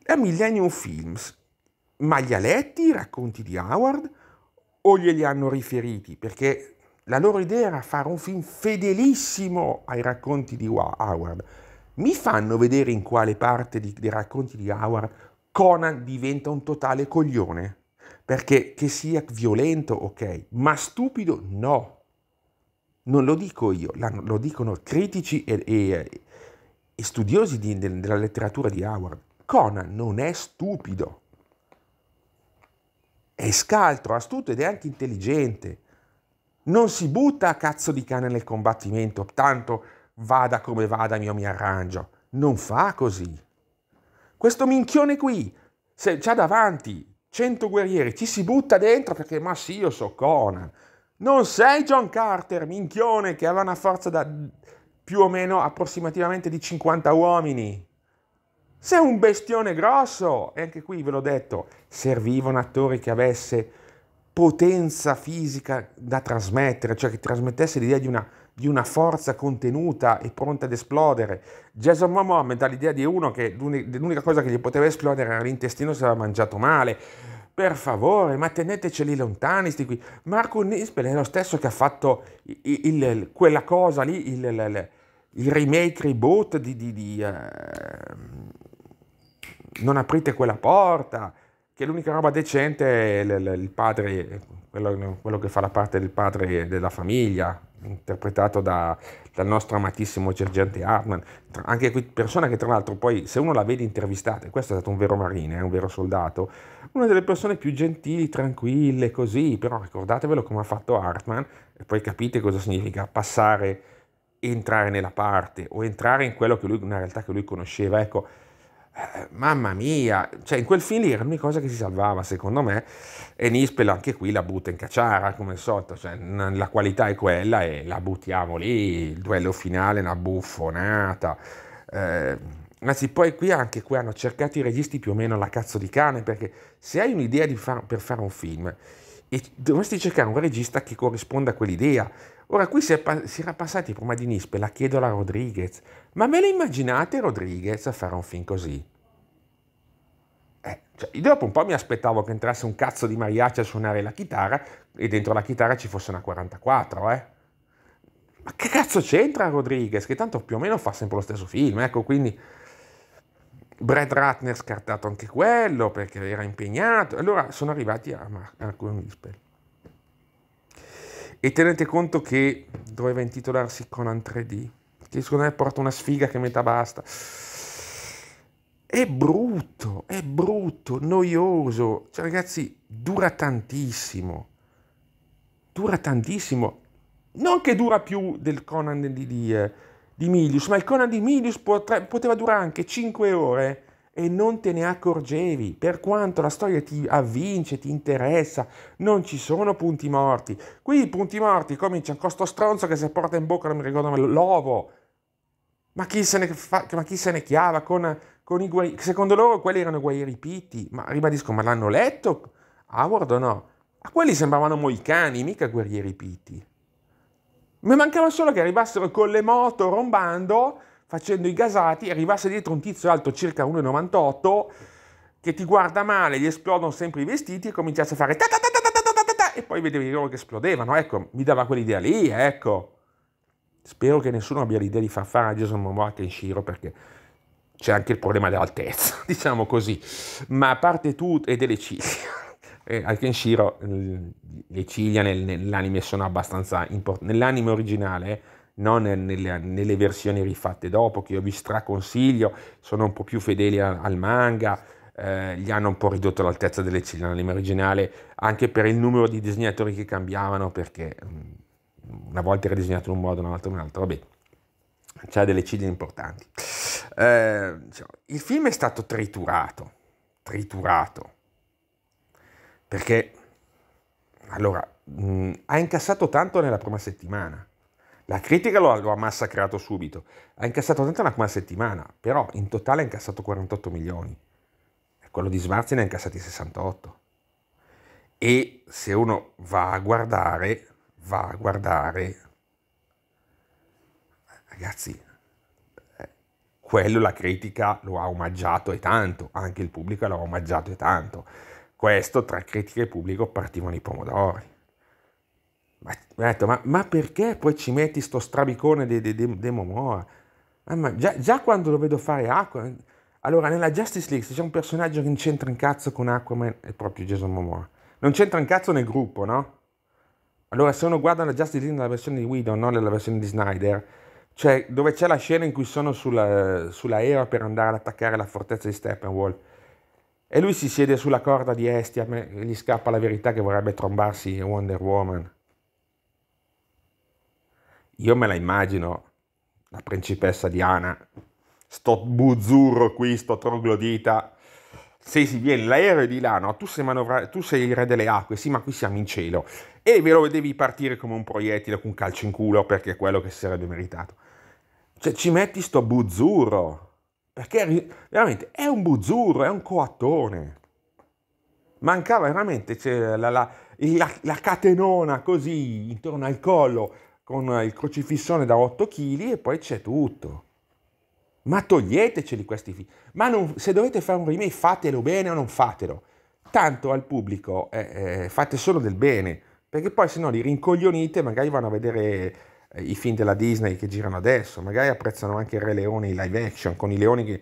La Millennium Films, ma gli ha letti i racconti di Howard? o glieli hanno riferiti, perché la loro idea era fare un film fedelissimo ai racconti di Howard. Mi fanno vedere in quale parte di, dei racconti di Howard Conan diventa un totale coglione. Perché che sia violento, ok, ma stupido, no. Non lo dico io, lo dicono critici e, e, e studiosi di, della letteratura di Howard. Conan non è stupido. È scaltro, astuto ed è anche intelligente. Non si butta a cazzo di cane nel combattimento, tanto vada come vada, mio mi arrangio. Non fa così. Questo minchione qui, se c'ha davanti 100 guerrieri, ci si butta dentro perché ma sì, io so Conan. Non sei John Carter, minchione, che aveva una forza da più o meno approssimativamente di 50 uomini. Sei un bestione grosso! E anche qui ve l'ho detto, serviva un attore che avesse potenza fisica da trasmettere, cioè che trasmettesse l'idea di una, di una forza contenuta e pronta ad esplodere. Jason Momomed ha l'idea di uno che l'unica cosa che gli poteva esplodere era l'intestino se l'aveva mangiato male. Per favore, ma teneteceli lontani sti qui. Marco Nispel è lo stesso che ha fatto il, il, quella cosa lì, il, il remake, reboot di... di, di uh non aprite quella porta, che l'unica roba decente è il, padre, quello, quello che fa la parte del padre della famiglia, interpretato da, dal nostro amatissimo Sergente Hartman, anche qui persona che tra l'altro poi se uno la vede intervistata, questo è stato un vero marine, eh, un vero soldato, una delle persone più gentili, tranquille, così, però ricordatevelo come ha fatto Hartman e poi capite cosa significa passare, entrare nella parte o entrare in quello che lui, una realtà che lui conosceva, ecco, eh, mamma mia, cioè in quel film lì era l'unica cosa che si salvava secondo me e Nispel anche qui la butta in cacciara come sotto, cioè, la qualità è quella e la buttiamo lì, il duello finale è una buffonata. Eh, anzi poi qui anche qui hanno cercato i registi più o meno la cazzo di cane perché se hai un'idea far, per fare un film e dovresti cercare un regista che corrisponda a quell'idea, Ora, qui si, pa- si, era passati prima di Nispe, la chiedo alla Rodriguez, ma me la immaginate Rodriguez a fare un film così? Eh, cioè, dopo un po' mi aspettavo che entrasse un cazzo di mariachi a suonare la chitarra e dentro la chitarra ci fosse una 44, eh? Ma che cazzo c'entra Rodriguez? Che tanto più o meno fa sempre lo stesso film, ecco, quindi... Brad Ratner scartato anche quello perché era impegnato. Allora sono arrivati a, Marco Nispel. Nispe. E tenete conto che doveva intitolarsi Conan 3D, che secondo me porta una sfiga che metà basta. È brutto, è brutto, noioso. Cioè ragazzi, dura tantissimo. Dura tantissimo. Non che dura più del Conan di, di, eh, di Milius, ma il Conan di Milius poteva durare anche 5 ore e non te ne accorgevi, per quanto la storia ti avvince, ti interessa, non ci sono punti morti. Qui i punti morti cominciano con sto stronzo che si porta in bocca, non mi ricordo, l'ovo. Ma chi se ne, fa, ma chi se ne chiava con, con i guerrieri? Secondo loro quelli erano guerrieri pitti, ma ribadisco, ma l'hanno letto? Howard o no? A quelli sembravano moicani, mica guerrieri pitti. Mi mancava solo che arrivassero con le moto rombando facendo i gasati arrivasse dietro un tizio alto circa 1,98 che ti guarda male, gli esplodono sempre i vestiti e cominciasse a fare ta ta ta ta ta ta ta ta e poi vedevi loro che esplodevano, ecco, mi dava quell'idea lì, ecco. Spero che nessuno abbia l'idea di far fare a Jason Momoa Kenshiro perché c'è anche il problema dell'altezza, diciamo così, ma a parte tutto e delle ciglia. Eh, al Kenshiro le ciglia nell'anime sono abbastanza importanti, nell'anime originale non nelle, nelle, versioni rifatte dopo, che io vi straconsiglio, sono un po' più fedeli al, al manga, eh, gli hanno un po' ridotto l'altezza delle ciglia nell'anime originale, anche per il numero di disegnatori che cambiavano, perché mm, una volta era disegnato in un modo, un'altra in un altro, vabbè, c'ha delle ciglia importanti. Eh, diciamo, il film è stato triturato, triturato, perché allora mh, mm, ha incassato tanto nella prima settimana la critica lo, lo ha massacrato subito. Ha incassato tanto una, una settimana, però in totale ha incassato 48 milioni. E quello di Svarzi ne ha incassati 68. E se uno va a guardare, va a guardare, ragazzi, eh, quello la critica lo ha omaggiato e tanto, anche il pubblico lo ha omaggiato e tanto. Questo tra critica e pubblico partivano i pomodori. Ma, detto, ma, ma, perché poi ci metti sto strabicone di, di, di, di Momoa? Ah, ma, già, già, quando lo vedo fare Aquaman... Eh. Allora, nella Justice League se c'è un personaggio che non c'entra in cazzo con Aquaman è proprio Jason Momoa. Non c'entra in cazzo nel gruppo, no? Allora, se uno guarda la Justice League nella versione di Widow, non nella versione di Snyder, cioè dove c'è la scena in cui sono sulla, sull'aereo per andare ad attaccare la fortezza di Steppenwolf, e lui si siede sulla corda di Estia e gli scappa la verità che vorrebbe trombarsi Wonder Woman. Io me la immagino, la principessa Diana, sto buzzurro qui, sto troglodita. Se si viene l'aereo di là, no? Tu sei, manovra- tu sei il re delle acque, sì, ma qui siamo in cielo. E ve lo devi partire come un proiettile con un calcio in culo perché è quello che si sarebbe meritato. Cioè, ci metti sto buzzurro. Perché veramente è un buzzurro, è un coattone. Mancava veramente cioè, la, la, la, la catenona così intorno al collo con eh, il crocifissone da 8 kg e poi c'è tutto. Ma toglieteceli questi figli. Ma non, se dovete fare un remake fatelo bene o non fatelo. Tanto al pubblico eh, eh, fate solo del bene, perché poi se no li rincoglionite, magari vanno a vedere eh, i film della Disney che girano adesso, magari apprezzano anche il Re Leone in live action, con i leoni che...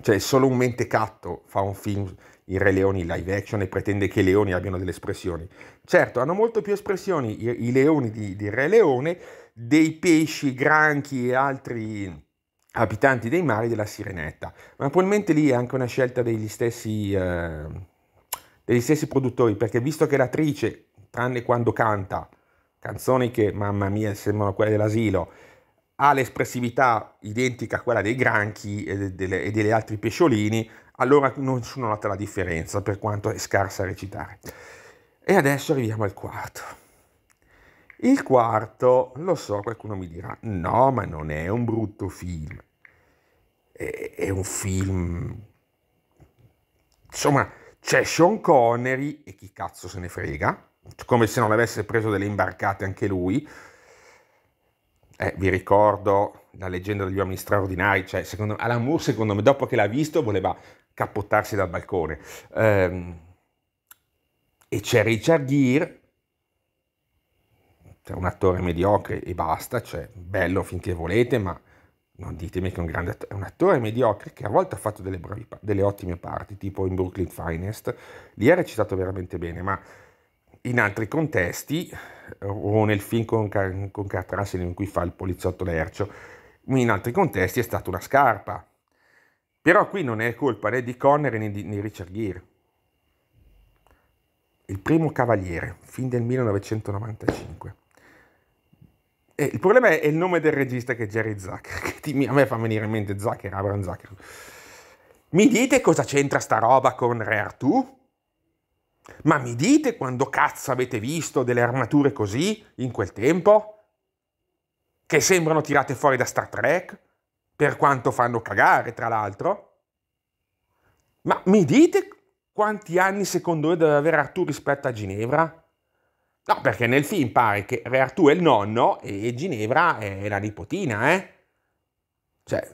Cioè solo un mentecatto fa un film i Re Leoni live action e pretende che i leoni abbiano delle espressioni. Certo, hanno molto più espressioni i, i leoni di, di Re Leone dei pesci, granchi e altri abitanti dei mari della Sirenetta, ma probabilmente lì è anche una scelta degli stessi, eh, degli stessi produttori, perché visto che l'attrice, tranne quando canta, canzoni che, mamma mia, sembrano quelle dell'asilo, ha l'espressività identica a quella dei granchi e, delle, e degli altri pesciolini, allora non sono nota la differenza per quanto è scarsa a recitare. E adesso arriviamo al quarto. Il quarto, lo so, qualcuno mi dirà, no, ma non è un brutto film. È, è un film... Insomma, c'è Sean Connery e chi cazzo se ne frega, come se non avesse preso delle imbarcate anche lui. Eh, vi ricordo la leggenda degli uomini straordinari, cioè secondo me, Alan Moore secondo me dopo che l'ha visto voleva capottarsi dal balcone. Ehm, e c'è Richard Gere, cioè un attore mediocre e basta, cioè bello finché volete, ma non ditemi che è un grande attore, è un attore mediocre che a volte ha fatto delle, bravi, delle ottime parti, tipo in Brooklyn Finest, lì ha recitato veramente bene, ma in altri contesti, eh, o nel film con, Car- con Kurt in cui fa il poliziotto Lercio, in altri contesti è stata una scarpa, però qui non è colpa né di Conner né di, né Richard Gere. Il primo cavaliere, fin del 1995. E il problema è, il nome del regista che è Jerry Zucker, *laughs* che a me fa venire in mente Zucker, Abraham Zucker. Mi dite cosa c'entra sta roba con Re Artù? Ma mi dite quando cazzo avete visto delle armature così in quel tempo? Che sembrano tirate fuori da Star Trek? per quanto fanno cagare, tra l'altro. Ma mi dite quanti anni secondo voi deve avere Artù rispetto a Ginevra? No, perché nel film pare che Re Artù è il nonno e Ginevra è la nipotina, eh? Cioè,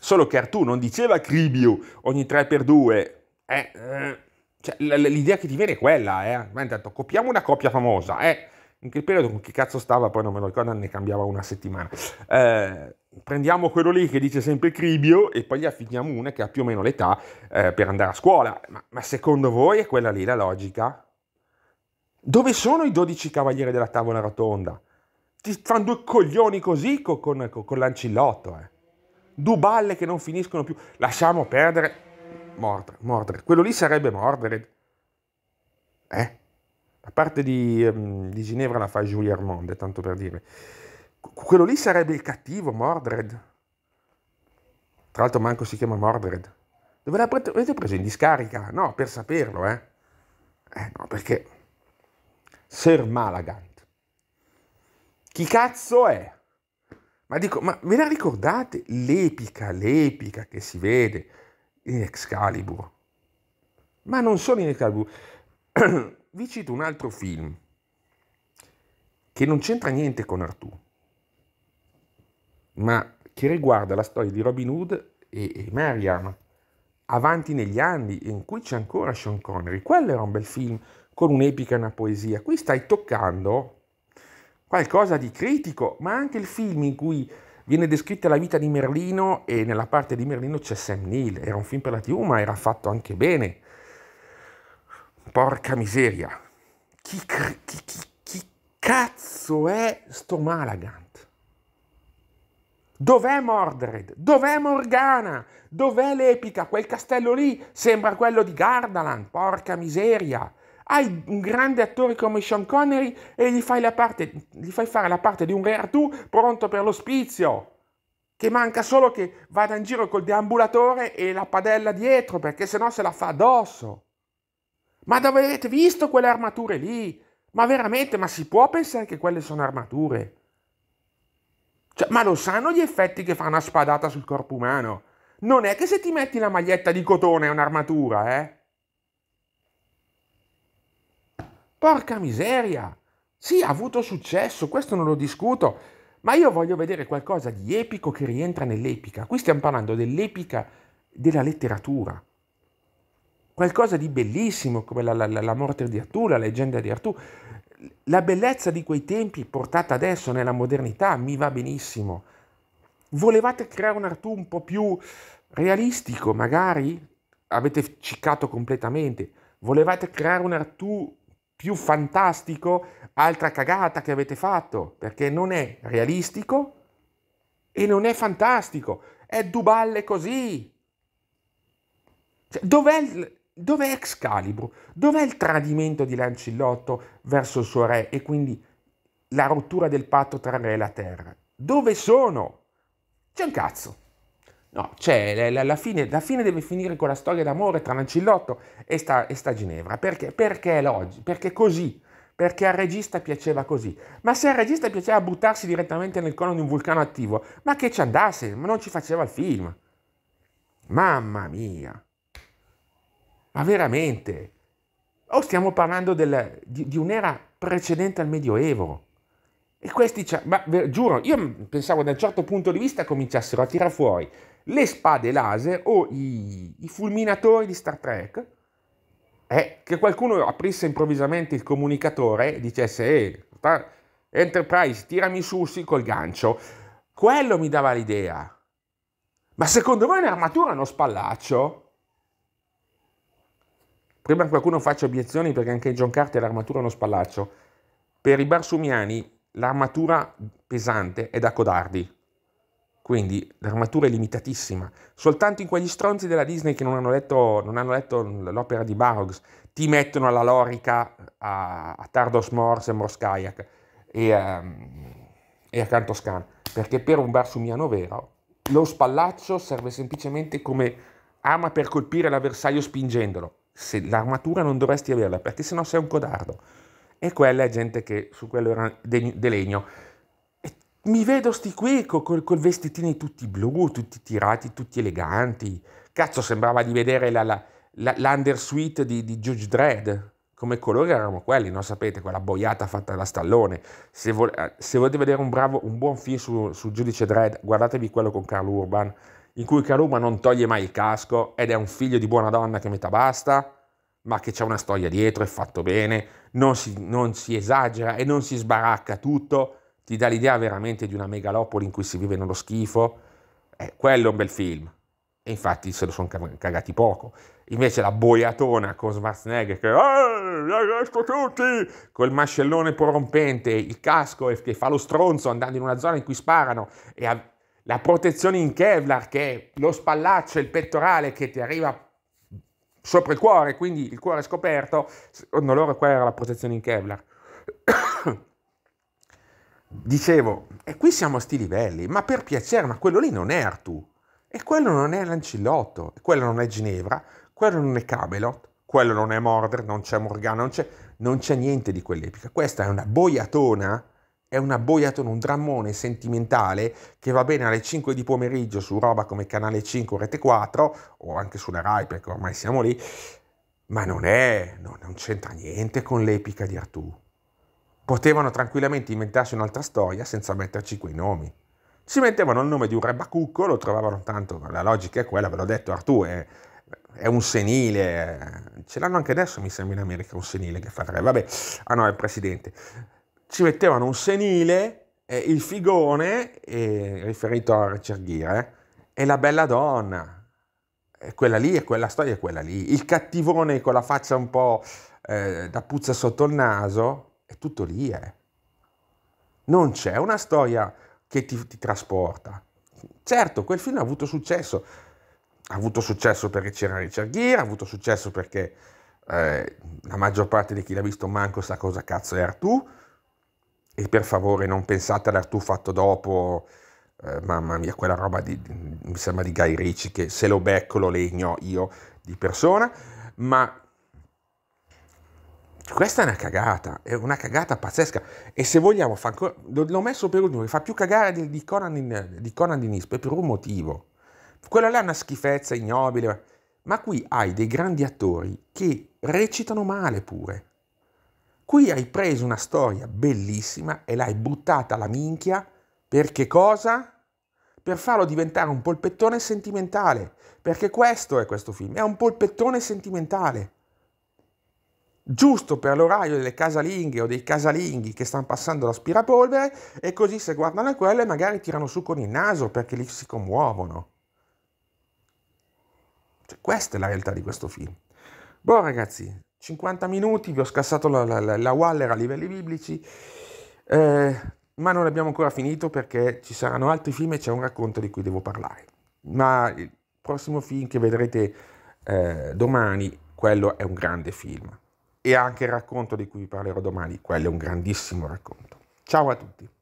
solo che Artù non diceva Cribio ogni 3x2, eh? eh cioè, l'idea che ti viene è quella, eh? Ma intanto copiamo una coppia famosa, eh? in che periodo, con chi cazzo stava, poi non me lo ricordo, ne cambiava una settimana. Eh, prendiamo quello lì che dice sempre Cribio e poi gli affidiamo una che ha più o meno l'età eh, per andare a scuola. Ma, ma, secondo voi è quella lì la logica? Dove sono i 12 cavalieri della tavola rotonda? Ti fanno due coglioni così con, con, con l'ancillotto, eh. Due balle che non finiscono più. Lasciamo perdere. Mordere, mordere. Quello lì sarebbe mordere. Eh? a parte di, ehm, di Ginevra la fa Giulia Armond, tanto per dire. Quello lì sarebbe il cattivo, Mordred. Tra l'altro manco si chiama Mordred. Dove l'avete preso in discarica? No, per saperlo, eh. Eh no, perché... Sir Malagant. Chi cazzo è? Ma dico, ma ve la ricordate l'epica, l'epica che si vede in Excalibur? Ma non solo in Excalibur. *clears throat* vi cito un altro film che non c'entra niente con Artù, ma che riguarda la storia di Robin Hood e Mariam, avanti negli anni, in cui c'è ancora Sean Connery. Quello era un bel film con un'epica e una poesia. Qui stai toccando qualcosa di critico, ma anche il film in cui viene descritta la vita di Merlino e nella parte di Merlino c'è Sam Neill. Era un film per la TV, ma era fatto anche bene. Porca miseria. Chi, chi, chi, chi cazzo è sto Malagant? Dov'è Mordred? Dov'è Morgana? Dov'è l'Epica? Quel castello lì sembra quello di Gardaland. Porca miseria. Hai un grande attore come Sean Connery e gli fai, parte, gli fai fare la parte di un re Artù pronto per l'ospizio che manca solo che vada in giro col deambulatore e la padella dietro, perché sennò se la fa addosso. Ma dove avete visto quelle armature lì? Ma veramente, ma si può pensare che quelle sono armature? Cioè, ma lo sanno gli effetti che fa una spadata sul corpo umano? Non è che se ti metti la maglietta di cotone è un'armatura, eh? Porca miseria! Sì, ha avuto successo, questo non lo discuto, ma io voglio vedere qualcosa di epico che rientra nell'epica. Qui stiamo parlando dell'epica della letteratura qualcosa di bellissimo come la, la, la morte di Artù, la leggenda di Artù. La bellezza di quei tempi portata adesso nella modernità mi va benissimo. Volevate creare un Artù un po' più realistico, magari? Avete ciccato completamente. Volevate creare un Artù più fantastico? Altra cagata che avete fatto, perché non è realistico e non è fantastico. È Duballe così, cioè, dov'è Dov'è Excalibur? Dov'è il tradimento di Lancillotto verso il suo re e quindi la rottura del patto tra re e la terra? Dove sono? C'è un cazzo. No, c'è la, la, fine, la fine deve finire con la storia d'amore tra Lancillotto e sta, e sta Ginevra. Perché? Perché l'oggi? Perché così? Perché al regista piaceva così. Ma se al regista piaceva buttarsi direttamente nel cono di un vulcano attivo, ma che ci andasse, ma non ci faceva il film. Mamma mia! Ma veramente? O stiamo parlando del, di, di, un'era precedente al Medioevo. E questi, ma giuro, io pensavo da un certo punto di vista cominciassero a tirare fuori le spade laser o i, i fulminatori di Star Trek, eh, che qualcuno aprisse improvvisamente il comunicatore e dicesse, eh, Enterprise, tirami su sì col gancio. Quello mi dava l'idea. Ma secondo voi un'armatura è uno spallaccio? Prima che qualcuno faccia obiezioni perché anche John Carter l'armatura è uno spallaccio. Per i barsumiani l'armatura pesante è da codardi. Quindi l'armatura è limitatissima. Soltanto in quegli stronzi della Disney che non hanno letto, non hanno letto l'opera di Barogs ti mettono alla lorica a, a Tardos Mors e Kayak e, a, ehm, e a Cantoscan. Perché per un barsumiano vero lo spallaccio serve semplicemente come arma per colpire l'avversario spingendolo se l'armatura non dovresti averla perché sennò sei un codardo. E quella è gente che su quello era delegno. De mi vedo sti qui col, col, vestitini tutti blu, tutti tirati, tutti eleganti. Cazzo, sembrava di vedere la, la, la, l'undersuite di, di Judge Dredd. Come colori erano quelli, no? Sapete, quella boiata fatta da Stallone. Se, vo- eh, se volete vedere un, bravo, un buon film su, su Giudice Dredd, guardatevi quello con Carlo Urban in cui Karuma non toglie mai il casco ed è un figlio di buona donna che metà basta, ma che c'è una storia dietro, è fatto bene, non si, non si esagera e non si sbaracca tutto, ti dà l'idea veramente di una megalopoli in cui si vive nello schifo. Eh, quello è un bel film. E infatti se lo sono cagati poco. Invece la boiatona con Schwarzenegger che resto ah, tutti col mascellone prorompente, il casco che fa lo stronzo andando in una zona in cui sparano e la protezione in Kevlar che è lo spallaccio, il pettorale che ti arriva sopra il cuore, quindi il cuore scoperto, secondo loro qua era la protezione in Kevlar. *coughs* Dicevo, e qui siamo a sti livelli, ma per piacere, ma quello lì non è Artù, e quello non è Lancillotto, e quello non è Ginevra, quello non è Camelot, quello non è Mordor, non c'è Morgana, non c'è, non c'è niente di quell'epica. Questa è una boiatona è una boiatona, un drammone sentimentale che va bene alle 5 di pomeriggio su roba come Canale 5 o Rete 4 o anche sulla Rai perché ormai siamo lì, ma non è, no, non c'entra niente con l'epica di Artù. Potevano tranquillamente inventarsi un'altra storia senza metterci quei nomi. Si mettevano il nome di un re bacucco, lo trovavano tanto, la logica è quella, ve l'ho detto, Artù è, è un senile, ce l'hanno anche adesso mi sembra in America un senile che fa tre, vabbè, ah no è il presidente ci mettevano un senile, eh, il figone, eh, riferito a Richard Gere, eh, e la bella donna. E quella lì e quella storia, è quella lì. Il cattivone con la faccia un po' eh, da puzza sotto il naso, è tutto lì. Eh. Non c'è una storia che ti, ti trasporta. Certo, quel film ha avuto successo. Ha avuto successo perché c'era Richard Gere, ha avuto successo perché eh, la maggior parte di chi l'ha visto manco sa cosa cazzo è Artù, e per favore non pensate all'Artù fatto dopo, eh, mamma mia, quella roba di, di, mi sembra di Guy Ricci che se lo becco lo legno io di persona, ma questa è una cagata, è una cagata pazzesca. E se vogliamo, fa ancora, l'ho messo per ultimo, che fa più cagare di, di Conan di, Conan di Nispe per un motivo. Quella là è una schifezza ignobile, ma qui hai dei grandi attori che recitano male pure. Qui hai preso una storia bellissima e l'hai buttata alla minchia perché cosa? Per farlo diventare un polpettone sentimentale, perché questo è questo film, è un polpettone sentimentale. Giusto per l'orario delle casalinghe o dei casalinghi che stanno passando l'aspirapolvere e così se guardano a quelle magari tirano su con il naso perché lì si commuovono. Cioè, questa è la realtà di questo film. Boh ragazzi, 50 minuti, vi ho scassato la, la, la Waller a livelli biblici, eh, ma non abbiamo ancora finito perché ci saranno altri film e c'è un racconto di cui devo parlare. Ma il prossimo film che vedrete eh, domani, quello è un grande film. E anche il racconto di cui vi parlerò domani, quello è un grandissimo racconto. Ciao a tutti!